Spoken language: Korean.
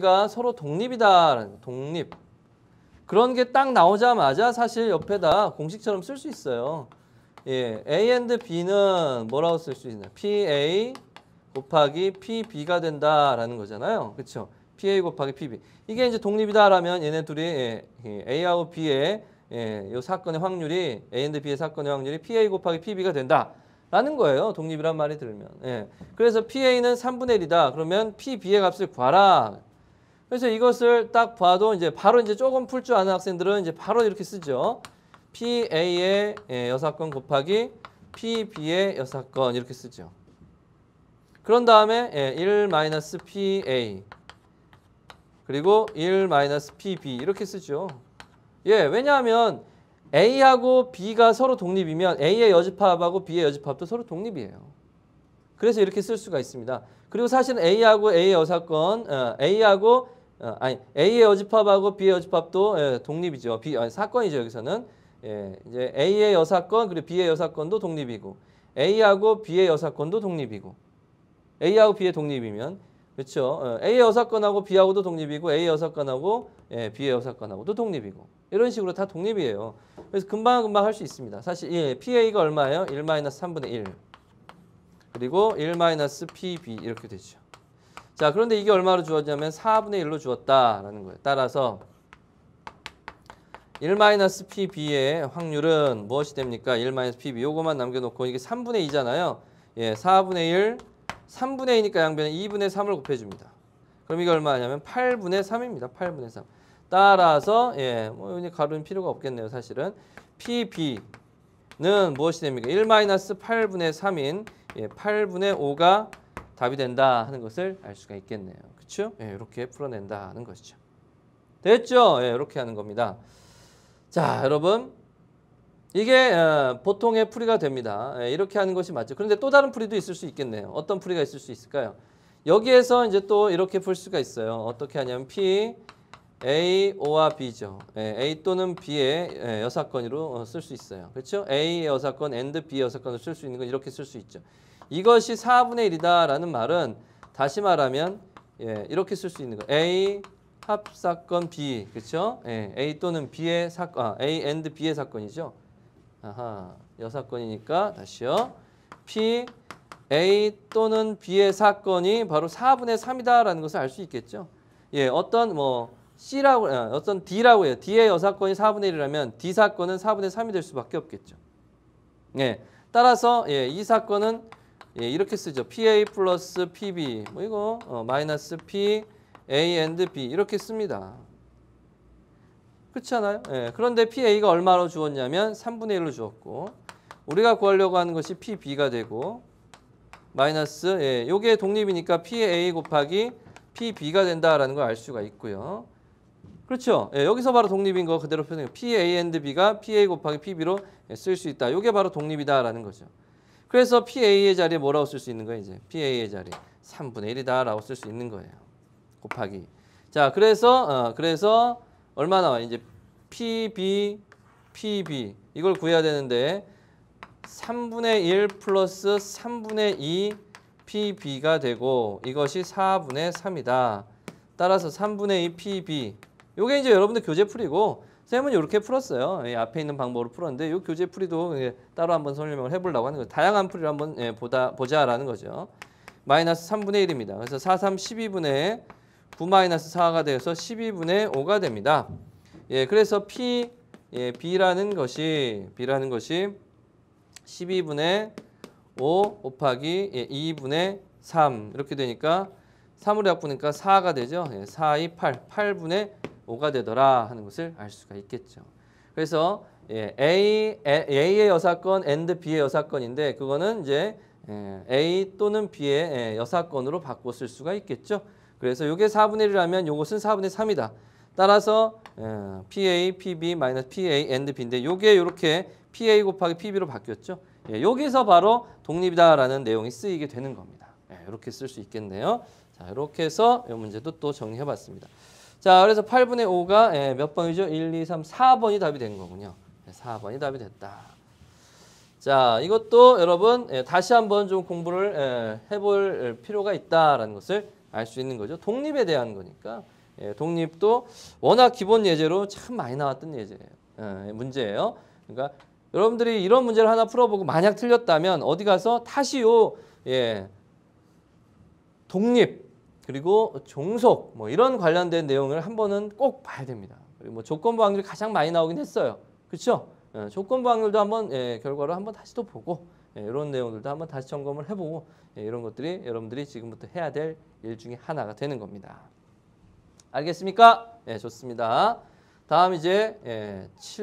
가 서로 독립이다. 라는 독립. 그런 게 딱 나오자마자 사실 옆에다 공식처럼 쓸 수 있어요. 예, A and B는 뭐라고 쓸 수 있나? PA 곱하기 PB가 된다라는 거잖아요. 그렇죠? PA 곱하기 PB. 이게 이제 독립이다라면 얘네 둘이 예, 예, A하고 B의 예, 요 사건의 확률이 A and B의 사건의 확률이 PA 곱하기 PB가 된다. 라는 거예요. 독립이란 말이 들면. 예. 그래서 PA는 3분의 1이다. 그러면 PB의 값을 구하라. 그래서 이것을 딱 봐도 이제 바로 이제 조금 풀 줄 아는 학생들은 이제 바로 이렇게 쓰죠. PA의 예, 여사건 곱하기 PB의 여사건 이렇게 쓰죠. 그런 다음에 1-PA 예, 그리고 1-PB 이렇게 쓰죠. 예, 왜냐하면 A하고 B가 서로 독립이면 A의 여집합하고 B의 여집합도 서로 독립이에요. 그래서 이렇게 쓸 수가 있습니다. 그리고 사실 A하고 A의 여사건, 어, A하고 어, 아니 A의 어집합하고 B의 어집합도 예, 독립이죠. B 아니, 사건이죠 여기서는 예, 이제 A의 여사건 그리고 B의 여사건도 독립이고 A하고 B의 여사건도 독립이고 A하고 B의 독립이면 그렇죠. 어, A의 여사건하고 B하고도 독립이고 A의 여사건하고 예, B의 여사건하고도 독립이고 이런 식으로 다 독립이에요. 그래서 금방금방 할 수 있습니다. 사실 예, PA가 얼마예요? 1-3분의 1 그리고 1-PB 이렇게 되죠. 자, 그런데 이게 얼마로 주었냐면 4분의 1로 주었다라는 거예요. 따라서 1-pb의 확률은 무엇이 됩니까? 1-pb 요거만 남겨놓고 이게 3분의 2잖아요. 예, 4분의 1, 3분의 2니까 양변에 2분의 3을 곱해줍니다. 그럼 이게 얼마냐면 8분의 3입니다. 8분의 3. 따라서 예, 뭐이기 가루는 필요가 없겠네요. 사실은 pb는 무엇이 됩니까? 1-8분의 3인 예, 8분의 5가 답이 된다 하는 것을 알 수가 있겠네요. 그렇죠? 예, 이렇게 풀어낸다 하는 것이죠. 됐죠? 예, 이렇게 하는 겁니다. 자, 여러분 이게 어, 보통의 풀이가 됩니다. 예, 이렇게 하는 것이 맞죠. 그런데 또 다른 풀이도 있을 수 있겠네요. 어떤 풀이가 있을 수 있을까요? 여기에서 이제 또 이렇게 풀 수가 있어요. 어떻게 하냐면 P A, O와 B죠. 예, A 또는 B의 예, 여사건으로 어, 쓸수 있어요. 그렇죠? A의 여사건, and B의 여사건을 쓸수 있는 건 이렇게 쓸 수 있죠. 이것이 4분의 1이다라는 말은 다시 말하면 예, 이렇게 쓸 수 있는 거 A 합사건 B 그렇죠? 예, A 또는 B의 사건 아, A and B의 사건이죠. 아하 여사건이니까 다시요. P A 또는 B의 사건이 바로 4분의 3이다라는 것을 알 수 있겠죠. 예, 어떤 뭐 C라고 아, 어떤 D라고 해요. D의 여사건이 4분의 1이라면 D 사건은 4분의 3이 될 수밖에 없겠죠. 예, 따라서 예, 이 사건은 예, 이렇게 쓰죠. PA 플러스 PB 뭐 이거 어, 마이너스 P A and B 이렇게 씁니다. 그렇지 않아요? 예, 그런데 PA가 얼마로 주었냐면 3분의 1로 주었고 우리가 구하려고 하는 것이 PB가 되고 마이너스 예, 요게 독립이니까 PA 곱하기 PB가 된다라는 걸 알 수가 있고요. 그렇죠. 예, 여기서 바로 독립인 거 그대로 표현해요. PA and B가 PA 곱하기 PB로 예, 쓸수 있다. 요게 바로 독립이다라는 거죠. 그래서 PA의 자리에 뭐라고 쓸 수 있는 거예요? 이제 PA의 자리 3분의 1이다라고 쓸 수 있는 거예요. 곱하기. 자, 그래서 어, 그래서 얼마 나와? 이제 PB PB 이걸 구해야 되는데 3분의 1 플러스 3분의 2 PB가 되고 이것이 4분의 3이다. 따라서 3분의 2 PB. 요게 이제 여러분들 교재풀이고 쌤은 이렇게 풀었어요. 예, 앞에 있는 방법으로 풀었는데 이 교재 풀이도 따로 한번 설명을 해보려고 하는 거 다양한 풀이를 한번 예, 보다, 보자라는 거죠. 마이너스 3분의 1입니다. 그래서 4, 3, 12분의 9 마이너스 4가 되어서 12분의 5가 됩니다. 예, 그래서 P, 예, B라는 것이, B라는 것이 12분의 5 곱하기 예, 2분의 3 이렇게 되니까 3으로 약분니까 4가 되죠. 예, 4, 2, 8, 8분의 5가 되더라 하는 것을 알 수가 있겠죠. 그래서 예, A, A의 여사건 and B의 여사건인데 그거는 이제 예, A 또는 B의 예, 여사건으로 바꿔 쓸 수가 있겠죠. 그래서 이게 4분의 1이라면 이것은 4분의 3이다. 따라서 예, PA, PB, 마이너스 PA, and B인데 이게 이렇게 PA 곱하기 PB로 바뀌었죠. 예, 여기서 바로 독립이다라는 내용이 쓰이게 되는 겁니다. 예, 이렇게 쓸 수 있겠네요. 자, 이렇게 해서 이 문제도 또 정리해봤습니다. 자, 그래서 8분의 5가 예, 몇 번이죠? 1, 2, 3, 4번이 답이 된 거군요. 4번이 답이 됐다. 자, 이것도 여러분 예, 다시 한번 좀 공부를 예, 해볼 필요가 있다라는 것을 알 수 있는 거죠. 독립에 대한 거니까 예, 독립도 워낙 기본 예제로 참 많이 나왔던 예제예요. 예, 문제예요. 그러니까 여러분들이 이런 문제를 하나 풀어보고 만약 틀렸다면 어디 가서 다시 요 예, 독립 그리고 종속 뭐 이런 관련된 내용을 한 번은 꼭 봐야 됩니다. 그리고 뭐 조건부 확률이 가장 많이 나오긴 했어요. 그렇죠? 예, 조건부 확률도 한번 예, 결과를 한번 다시 또 보고 예, 이런 내용들도 한번 다시 점검을 해보고 예, 이런 것들이 여러분들이 지금부터 해야 될 일 중에 하나가 되는 겁니다. 알겠습니까? 예, 좋습니다. 다음 이제 예, 7